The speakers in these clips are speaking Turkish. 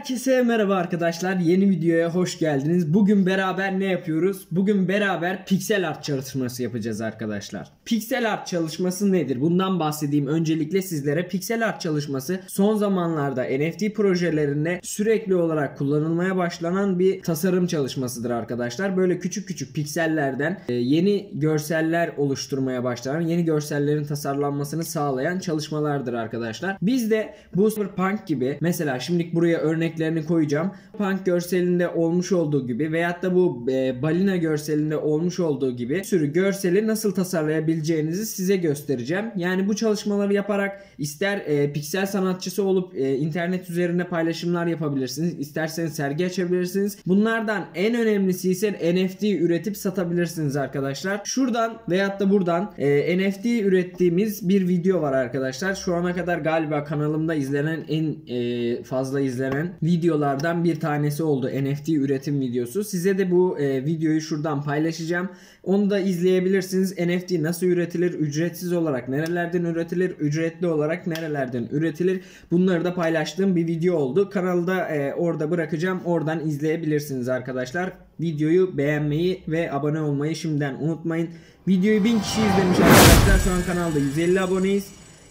Herkese merhaba arkadaşlar. Yeni videoya hoş geldiniz. Bugün beraber ne yapıyoruz? Bugün beraber piksel art çalışması yapacağız arkadaşlar. piksel art çalışması nedir? Bundan bahsedeyim. Öncelikle sizlere piksel art çalışması son zamanlarda NFT projelerinde sürekli olarak kullanılmaya başlanan bir tasarım çalışmasıdır arkadaşlar. Böyle küçük küçük piksellerden e, yeni görseller oluşturmaya başlanan, yeni görsellerin tasarlanmasını sağlayan çalışmalardır arkadaşlar. Biz de Booster Punk gibi mesela şimdi buraya örnek örneklerini koyacağım. Punk görselinde olmuş olduğu gibi veyahut da bu e, balina görselinde olmuş olduğu gibi bir sürü görseli nasıl tasarlayabileceğinizi size göstereceğim. Yani bu çalışmaları yaparak ister e, piksel sanatçısı olup e, internet üzerinde paylaşımlar yapabilirsiniz. isterseniz sergi açabilirsiniz. Bunlardan en önemlisi ise NFT üretip satabilirsiniz arkadaşlar. Şuradan veyahut da buradan e, NFT ürettiğimiz bir video var arkadaşlar. Şu ana kadar galiba kanalımda izlenen en e, fazla izlenen videolardan bir tanesi oldu. NFT üretim videosu. Size de bu e, videoyu şuradan paylaşacağım. Onu da izleyebilirsiniz. NFT nasıl üretilir? Ücretsiz olarak nerelerden üretilir? Ücretli olarak nerelerden üretilir? Bunları da paylaştığım bir video oldu. Kanalda e, orada bırakacağım. Oradan izleyebilirsiniz arkadaşlar. Videoyu beğenmeyi ve abone olmayı şimdiden unutmayın. Videoyu 1000 kişi izlemiş arkadaşlar. Şu an kanalda 150 aboneyiz.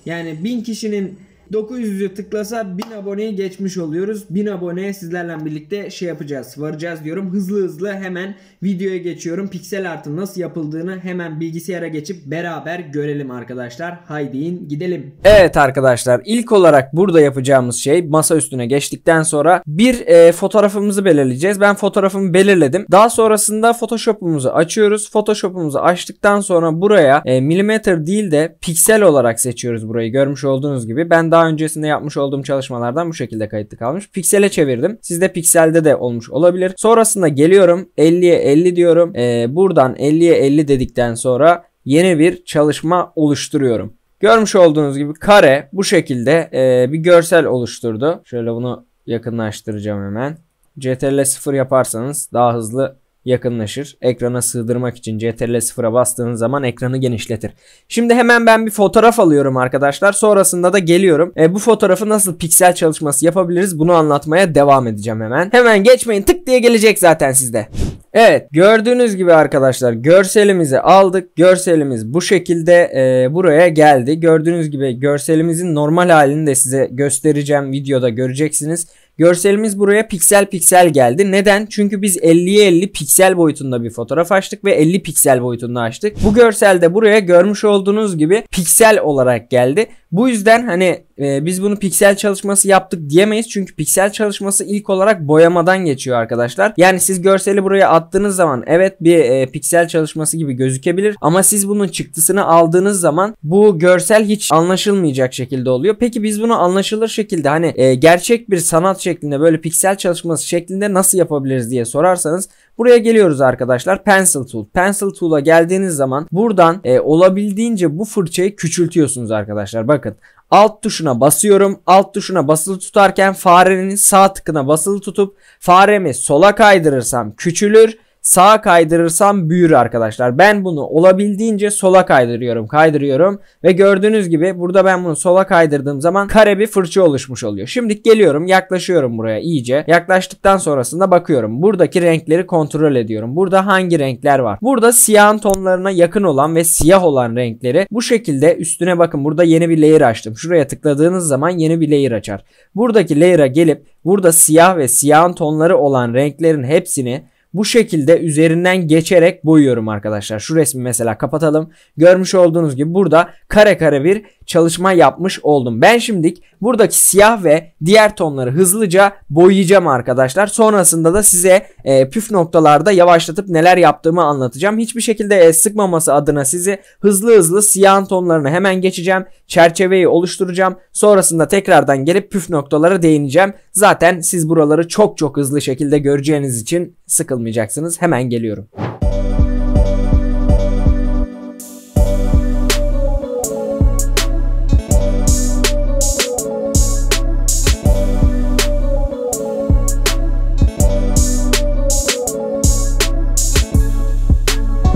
Yani 1000 kişinin 900'ü tıklasa 1000 aboneyi geçmiş oluyoruz. 1000 aboneye sizlerle birlikte şey yapacağız. Varacağız diyorum. Hızlı hızlı hemen videoya geçiyorum. Piksel artım nasıl yapıldığını hemen bilgisayara geçip beraber görelim arkadaşlar. Haydi in gidelim. Evet arkadaşlar ilk olarak burada yapacağımız şey masa üstüne geçtikten sonra bir e, fotoğrafımızı belirleyeceğiz. Ben fotoğrafımı belirledim. Daha sonrasında Photoshop'umuzu açıyoruz. Photoshop'umuzu açtıktan sonra buraya e, milimetre değil de piksel olarak seçiyoruz burayı. Görmüş olduğunuz gibi. Ben daha daha öncesinde yapmış olduğum çalışmalardan bu şekilde kayıtlı kalmış. Piksele çevirdim. Sizde pikselde de olmuş olabilir. Sonrasında geliyorum 50'ye 50 diyorum. Ee, buradan 50'ye 50 dedikten sonra yeni bir çalışma oluşturuyorum. Görmüş olduğunuz gibi kare bu şekilde e, bir görsel oluşturdu. Şöyle bunu yakınlaştıracağım hemen. CTRL 0 yaparsanız daha hızlı yakınlaşır. Ekrana sığdırmak için CTRL sıfıra bastığınız zaman ekranı genişletir. Şimdi hemen ben bir fotoğraf alıyorum arkadaşlar. Sonrasında da geliyorum. E, bu fotoğrafı nasıl piksel çalışması yapabiliriz bunu anlatmaya devam edeceğim hemen. Hemen geçmeyin tık diye gelecek zaten sizde. Evet gördüğünüz gibi arkadaşlar görselimizi aldık. Görselimiz bu şekilde e, buraya geldi. Gördüğünüz gibi görselimizin normal halini de size göstereceğim videoda göreceksiniz. Görselimiz buraya piksel piksel geldi. Neden? Çünkü biz 50'ye 50 piksel boyutunda bir fotoğraf açtık ve 50 piksel boyutunda açtık. Bu görselde buraya görmüş olduğunuz gibi piksel olarak geldi. Bu yüzden hani e, biz bunu piksel çalışması yaptık diyemeyiz. Çünkü piksel çalışması ilk olarak boyamadan geçiyor arkadaşlar. Yani siz görseli buraya attığınız zaman evet bir e, piksel çalışması gibi gözükebilir. Ama siz bunun çıktısını aldığınız zaman bu görsel hiç anlaşılmayacak şekilde oluyor. Peki biz bunu anlaşılır şekilde hani e, gerçek bir sanat şeklinde böyle piksel çalışması şeklinde nasıl yapabiliriz diye sorarsanız Buraya geliyoruz arkadaşlar. Pencil Tool. Pencil Tool'a geldiğiniz zaman buradan e, olabildiğince bu fırçayı küçültüyorsunuz arkadaşlar. Bakın alt tuşuna basıyorum. Alt tuşuna basılı tutarken farenin sağ tıkına basılı tutup faremi sola kaydırırsam küçülür sağa kaydırırsam büyür arkadaşlar. Ben bunu olabildiğince sola kaydırıyorum. Kaydırıyorum ve gördüğünüz gibi burada ben bunu sola kaydırdığım zaman kare bir fırça oluşmuş oluyor. Şimdi geliyorum yaklaşıyorum buraya iyice. Yaklaştıktan sonrasında bakıyorum. Buradaki renkleri kontrol ediyorum. Burada hangi renkler var? Burada siyahın tonlarına yakın olan ve siyah olan renkleri bu şekilde üstüne bakın. Burada yeni bir layer açtım. Şuraya tıkladığınız zaman yeni bir layer açar. Buradaki layer'a gelip burada siyah ve siyahın tonları olan renklerin hepsini bu şekilde üzerinden geçerek boyuyorum arkadaşlar. Şu resmi mesela kapatalım. Görmüş olduğunuz gibi burada kare kare bir çalışma yapmış oldum. Ben şimdilik buradaki siyah ve diğer tonları hızlıca boyayacağım arkadaşlar. Sonrasında da size e, püf noktalarda yavaşlatıp neler yaptığımı anlatacağım. Hiçbir şekilde e, sıkmaması adına sizi hızlı hızlı siyah tonlarını hemen geçeceğim. Çerçeveyi oluşturacağım. Sonrasında tekrardan gelip püf noktalara değineceğim. Zaten siz buraları çok çok hızlı şekilde göreceğiniz için sıkılmayacaksınız. Hemen geliyorum.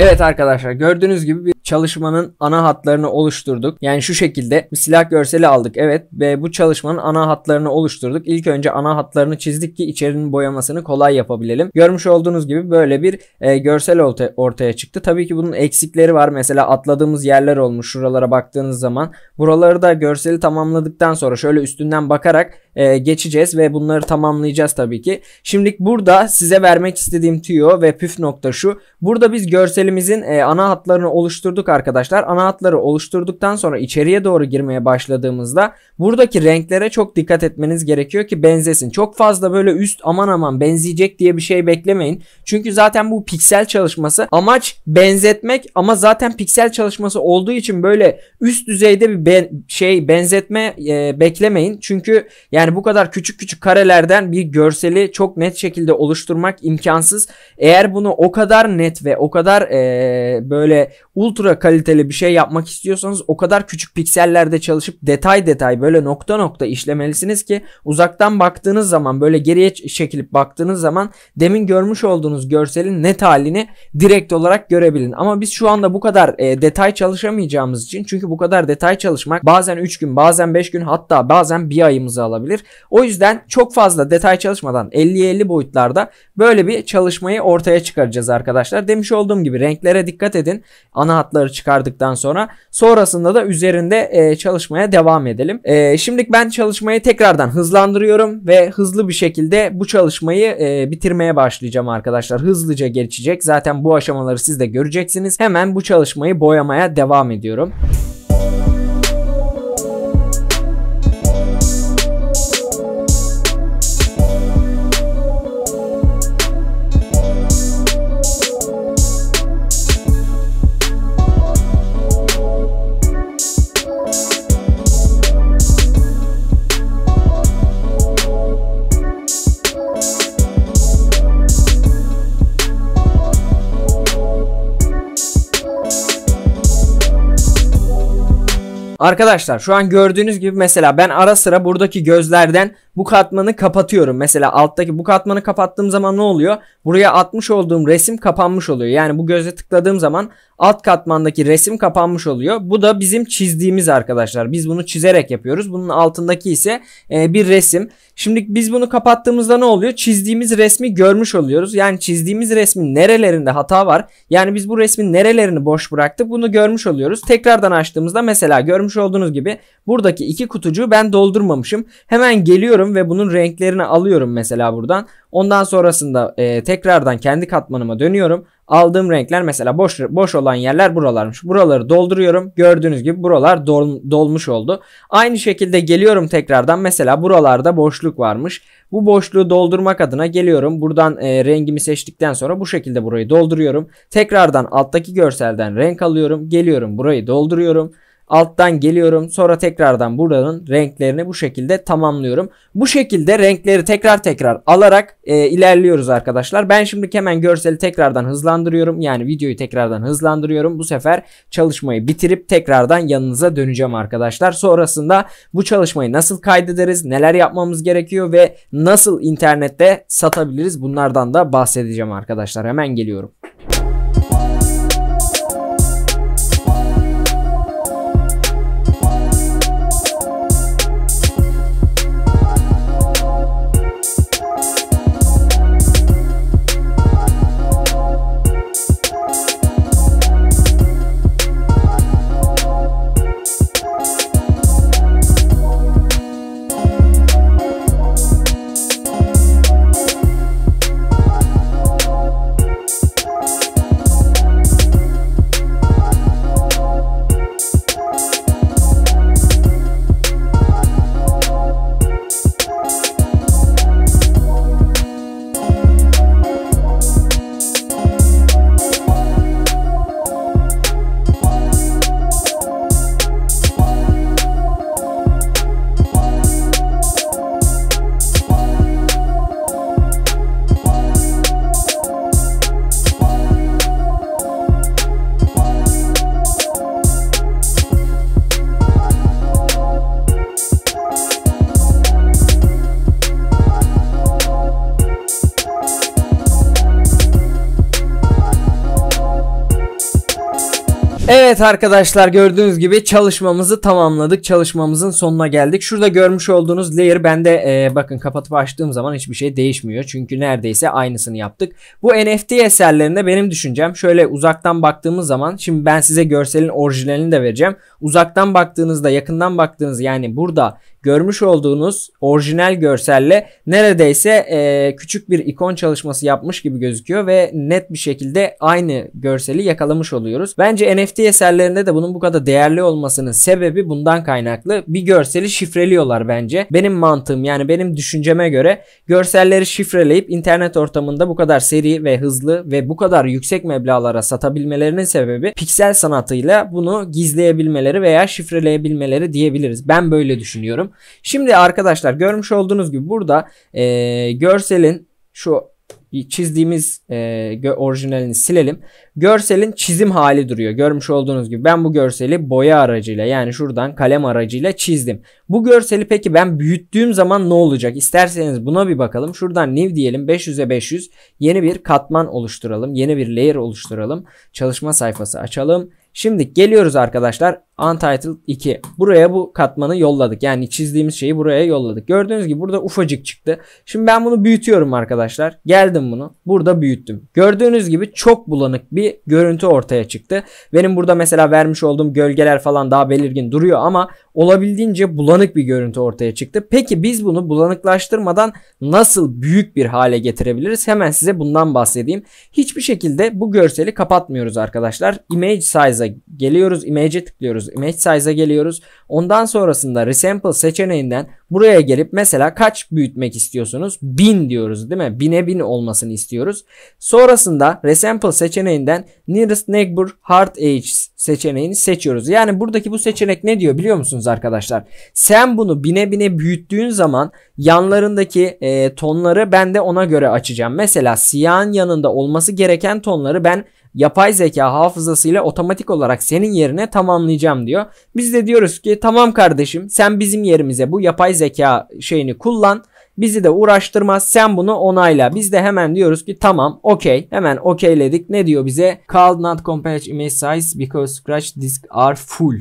Evet arkadaşlar gördüğünüz gibi bir çalışmanın ana hatlarını oluşturduk. Yani şu şekilde bir silah görseli aldık evet ve bu çalışmanın ana hatlarını oluşturduk. İlk önce ana hatlarını çizdik ki içerinin boyamasını kolay yapabilelim. Görmüş olduğunuz gibi böyle bir e, görsel orta, ortaya çıktı. Tabii ki bunun eksikleri var. Mesela atladığımız yerler olmuş şuralara baktığınız zaman. Buraları da görseli tamamladıktan sonra şöyle üstünden bakarak e, geçeceğiz ve bunları tamamlayacağız tabii ki. Şimdilik burada size vermek istediğim tüyo ve püf nokta şu. Burada biz görselimizin e, ana hatlarını oluşturduk arkadaşlar. Ana hatları oluşturduktan sonra içeriye doğru girmeye başladığımızda buradaki renklere çok dikkat etmeniz gerekiyor ki benzesin. Çok fazla böyle üst aman aman benzeyecek diye bir şey beklemeyin. Çünkü zaten bu piksel çalışması amaç benzetmek ama zaten piksel çalışması olduğu için böyle üst düzeyde bir ben, şey benzetme e, beklemeyin. Çünkü yani yani bu kadar küçük küçük karelerden bir görseli çok net şekilde oluşturmak imkansız. Eğer bunu o kadar net ve o kadar ee, böyle ultra kaliteli bir şey yapmak istiyorsanız o kadar küçük piksellerde çalışıp detay detay böyle nokta nokta işlemelisiniz ki uzaktan baktığınız zaman böyle geriye çekilip baktığınız zaman demin görmüş olduğunuz görselin net halini direkt olarak görebilin. Ama biz şu anda bu kadar e, detay çalışamayacağımız için çünkü bu kadar detay çalışmak bazen 3 gün bazen 5 gün hatta bazen bir ayımızı alabilir olabilir. O yüzden çok fazla detay çalışmadan 50 50 boyutlarda böyle bir çalışmayı ortaya çıkaracağız arkadaşlar. Demiş olduğum gibi renklere dikkat edin. Ana hatları çıkardıktan sonra sonrasında da üzerinde e, çalışmaya devam edelim. E, şimdilik ben çalışmayı tekrardan hızlandırıyorum ve hızlı bir şekilde bu çalışmayı e, bitirmeye başlayacağım arkadaşlar. Hızlıca geçecek. Zaten bu aşamaları siz de göreceksiniz. Hemen bu çalışmayı boyamaya devam ediyorum. Arkadaşlar şu an gördüğünüz gibi mesela ben ara sıra buradaki gözlerden bu katmanı kapatıyorum. Mesela alttaki bu katmanı kapattığım zaman ne oluyor? Buraya atmış olduğum resim kapanmış oluyor. Yani bu göze tıkladığım zaman alt katmandaki resim kapanmış oluyor. Bu da bizim çizdiğimiz arkadaşlar. Biz bunu çizerek yapıyoruz. Bunun altındaki ise e, bir resim. Şimdi biz bunu kapattığımızda ne oluyor? Çizdiğimiz resmi görmüş oluyoruz. Yani çizdiğimiz resmin nerelerinde hata var? Yani biz bu resmin nerelerini boş bıraktık? Bunu görmüş oluyoruz. Tekrardan açtığımızda mesela görmüş olduğunuz gibi buradaki iki kutucuğu ben doldurmamışım. Hemen geliyorum geliyorum ve bunun renklerini alıyorum mesela buradan. Ondan sonrasında e, tekrardan kendi katmanıma dönüyorum. Aldığım renkler mesela boş boş olan yerler buralarmış. Buraları dolduruyorum. Gördüğünüz gibi buralar dol, dolmuş oldu. Aynı şekilde geliyorum tekrardan. Mesela buralarda boşluk varmış. Bu boşluğu doldurmak adına geliyorum. Buradan e, rengimi seçtikten sonra bu şekilde burayı dolduruyorum. Tekrardan alttaki görselden renk alıyorum. Geliyorum burayı dolduruyorum. Alttan geliyorum. Sonra tekrardan buranın renklerini bu şekilde tamamlıyorum. Bu şekilde renkleri tekrar tekrar alarak e, ilerliyoruz arkadaşlar. Ben şimdi hemen görseli tekrardan hızlandırıyorum. Yani videoyu tekrardan hızlandırıyorum. Bu sefer çalışmayı bitirip tekrardan yanınıza döneceğim arkadaşlar. Sonrasında bu çalışmayı nasıl kaydederiz? Neler yapmamız gerekiyor ve nasıl internette satabiliriz? Bunlardan da bahsedeceğim arkadaşlar. Hemen geliyorum. Evet arkadaşlar gördüğünüz gibi çalışmamızı tamamladık. Çalışmamızın sonuna geldik. Şurada görmüş olduğunuz layer bende e, bakın kapatıp açtığım zaman hiçbir şey değişmiyor. Çünkü neredeyse aynısını yaptık. Bu NFT eserlerinde benim düşüncem şöyle uzaktan baktığımız zaman şimdi ben size görselin orijinalini de vereceğim. Uzaktan baktığınızda yakından baktığınız yani burada görmüş olduğunuz orijinal görselle neredeyse e, küçük bir ikon çalışması yapmış gibi gözüküyor ve net bir şekilde aynı görseli yakalamış oluyoruz. Bence NFT eser görsellerinde de bunun bu kadar değerli olmasının sebebi bundan kaynaklı. Bir görseli şifreliyorlar bence. Benim mantığım yani benim düşünceme göre görselleri şifreleyip internet ortamında bu kadar seri ve hızlı ve bu kadar yüksek meblalara satabilmelerinin sebebi piksel sanatıyla bunu gizleyebilmeleri veya şifreleyebilmeleri diyebiliriz. Ben böyle düşünüyorum. Şimdi arkadaşlar görmüş olduğunuz gibi burada e, görselin şu çizdiğimiz e, orijinalini silelim. Görselin çizim hali duruyor. Görmüş olduğunuz gibi ben bu görseli boya aracıyla yani şuradan kalem aracıyla çizdim. Bu görseli peki ben büyüttüğüm zaman ne olacak? İsterseniz buna bir bakalım. Şuradan new diyelim 500'e 500 yeni bir katman oluşturalım. Yeni bir layer oluşturalım. Çalışma sayfası açalım. Şimdi geliyoruz arkadaşlar Untitled 2. Buraya bu katmanı yolladık. Yani çizdiğimiz şeyi buraya yolladık. Gördüğünüz gibi burada ufacık çıktı. Şimdi ben bunu büyütüyorum arkadaşlar. Geldim bunu. Burada büyüttüm. Gördüğünüz gibi çok bulanık bir görüntü ortaya çıktı. Benim burada mesela vermiş olduğum gölgeler falan daha belirgin duruyor ama olabildiğince bulanık bir görüntü ortaya çıktı. Peki biz bunu bulanıklaştırmadan nasıl büyük bir hale getirebiliriz? Hemen size bundan bahsedeyim. Hiçbir şekilde bu görseli kapatmıyoruz arkadaşlar. Image size size'a geliyoruz. Image'e tıklıyoruz. Image size'a geliyoruz. Ondan sonrasında resample seçeneğinden buraya gelip mesela kaç büyütmek istiyorsunuz? 1000 diyoruz değil mi? Bine 1000 olmasını istiyoruz. Sonrasında resample seçeneğinden nearest neighbor hard age seçeneğini seçiyoruz. Yani buradaki bu seçenek ne diyor biliyor musunuz arkadaşlar? Sen bunu bine bine büyüttüğün zaman yanlarındaki e, tonları ben de ona göre açacağım. Mesela siyahın yanında olması gereken tonları ben yapay zeka hafızasıyla otomatik olarak senin yerine tamamlayacağım diyor. Biz de diyoruz ki tamam kardeşim sen bizim yerimize bu yapay zeka şeyini kullan. Bizi de uğraştırma, Sen bunu onayla. Biz de hemen diyoruz ki tamam okey. Hemen okeyledik. Ne diyor bize? Call not compare image size because scratch disk are full.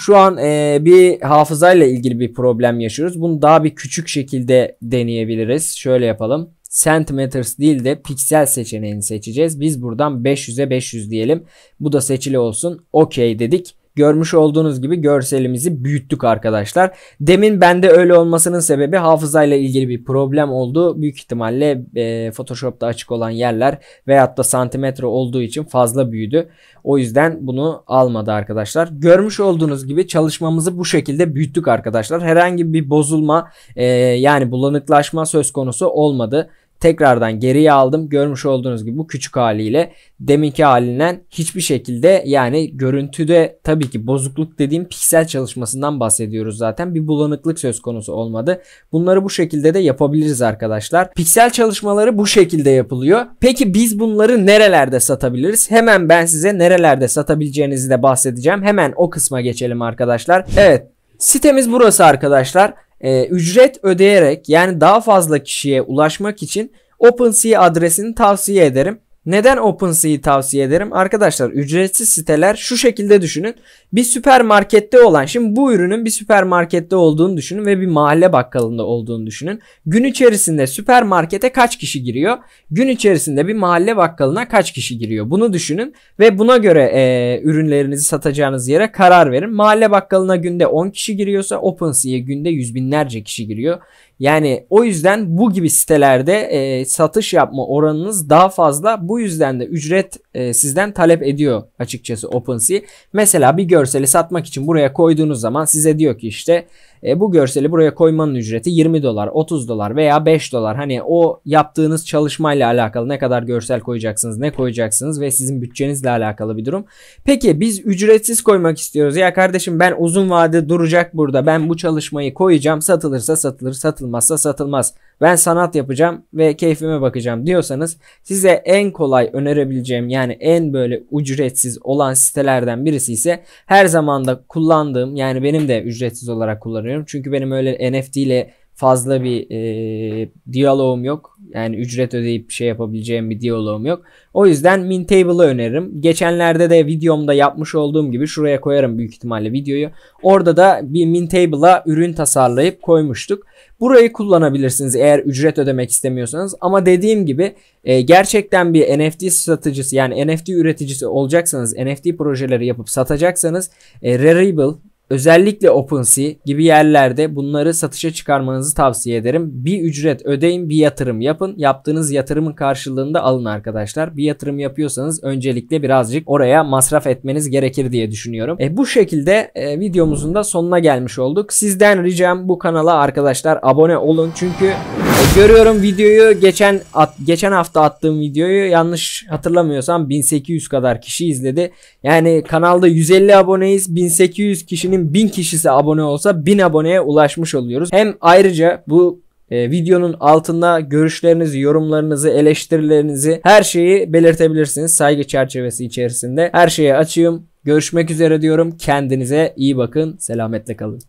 Şu an e, bir hafızayla ilgili bir problem yaşıyoruz. Bunu daha bir küçük şekilde deneyebiliriz. Şöyle yapalım centimeters değil de piksel seçeneğini seçeceğiz. Biz buradan 500'e 500 diyelim. Bu da seçili olsun. Okey dedik. Görmüş olduğunuz gibi görselimizi büyüttük arkadaşlar. Demin bende öyle olmasının sebebi hafızayla ilgili bir problem oldu. Büyük ihtimalle e, Photoshop'ta açık olan yerler veyahut da santimetre olduğu için fazla büyüdü. O yüzden bunu almadı arkadaşlar. Görmüş olduğunuz gibi çalışmamızı bu şekilde büyüttük arkadaşlar. Herhangi bir bozulma e, yani bulanıklaşma söz konusu olmadı tekrardan geriye aldım. Görmüş olduğunuz gibi bu küçük haliyle deminki halinden hiçbir şekilde yani görüntüde tabii ki bozukluk dediğim piksel çalışmasından bahsediyoruz zaten. Bir bulanıklık söz konusu olmadı. Bunları bu şekilde de yapabiliriz arkadaşlar. Piksel çalışmaları bu şekilde yapılıyor. Peki biz bunları nerelerde satabiliriz? Hemen ben size nerelerde satabileceğinizi de bahsedeceğim. Hemen o kısma geçelim arkadaşlar. Evet Sitemiz burası arkadaşlar e, ücret ödeyerek yani daha fazla kişiye ulaşmak için OpenSea adresini tavsiye ederim. Neden OpenSea'yi tavsiye ederim? Arkadaşlar ücretsiz siteler şu şekilde düşünün bir süpermarkette olan şimdi bu ürünün bir süpermarkette olduğunu düşünün ve bir mahalle bakkalında olduğunu düşünün. Gün içerisinde süpermarkete kaç kişi giriyor? Gün içerisinde bir mahalle bakkalına kaç kişi giriyor? Bunu düşünün ve buna göre e, ürünlerinizi satacağınız yere karar verin. Mahalle bakkalına günde 10 kişi giriyorsa OpenSea'ye günde yüz binlerce kişi giriyor. Yani o yüzden bu gibi sitelerde e, satış yapma oranınız daha fazla. Bu yüzden de ücret e, sizden talep ediyor açıkçası OpenSea. Mesela bir görseli satmak için buraya koyduğunuz zaman size diyor ki işte e, bu görseli buraya koymanın ücreti 20 dolar, 30 dolar veya 5 dolar. Hani o yaptığınız çalışmayla alakalı ne kadar görsel koyacaksınız, ne koyacaksınız ve sizin bütçenizle alakalı bir durum. Peki biz ücretsiz koymak istiyoruz. Ya kardeşim ben uzun vade duracak burada. Ben bu çalışmayı koyacağım. Satılırsa satılır, satılmazsa satılmaz. Ben sanat yapacağım ve keyfime bakacağım diyorsanız size en kolay önerebileceğim yani en böyle ücretsiz olan sitelerden birisi ise her zaman da kullandığım yani benim de ücretsiz olarak kullanıyorum düşünüyorum. Çünkü benim öyle NFT ile fazla bir e, diyaloğum yok. Yani ücret ödeyip şey yapabileceğim bir diyaloğum yok. O yüzden Mintable'ı öneririm. Geçenlerde de videomda yapmış olduğum gibi şuraya koyarım büyük ihtimalle videoyu. Orada da bir Mintable'a ürün tasarlayıp koymuştuk. Burayı kullanabilirsiniz eğer ücret ödemek istemiyorsanız. Ama dediğim gibi e, gerçekten bir NFT satıcısı yani NFT üreticisi olacaksanız, NFT projeleri yapıp satacaksanız e, Rarible Özellikle OpenSea gibi yerlerde bunları satışa çıkarmanızı tavsiye ederim. Bir ücret ödeyin, bir yatırım yapın. Yaptığınız yatırımın karşılığında alın arkadaşlar. Bir yatırım yapıyorsanız öncelikle birazcık oraya masraf etmeniz gerekir diye düşünüyorum. E, bu şekilde e, videomuzun da sonuna gelmiş olduk. Sizden ricam bu kanala arkadaşlar abone olun. Çünkü Görüyorum videoyu geçen at, geçen hafta attığım videoyu yanlış hatırlamıyorsam 1800 kadar kişi izledi. Yani kanalda 150 aboneyiz. 1800 kişinin 1000 kişisi abone olsa 1000 aboneye ulaşmış oluyoruz. Hem ayrıca bu e, videonun altında görüşlerinizi, yorumlarınızı, eleştirilerinizi her şeyi belirtebilirsiniz saygı çerçevesi içerisinde. Her şeye açığım. Görüşmek üzere diyorum. Kendinize iyi bakın. Selametle kalın.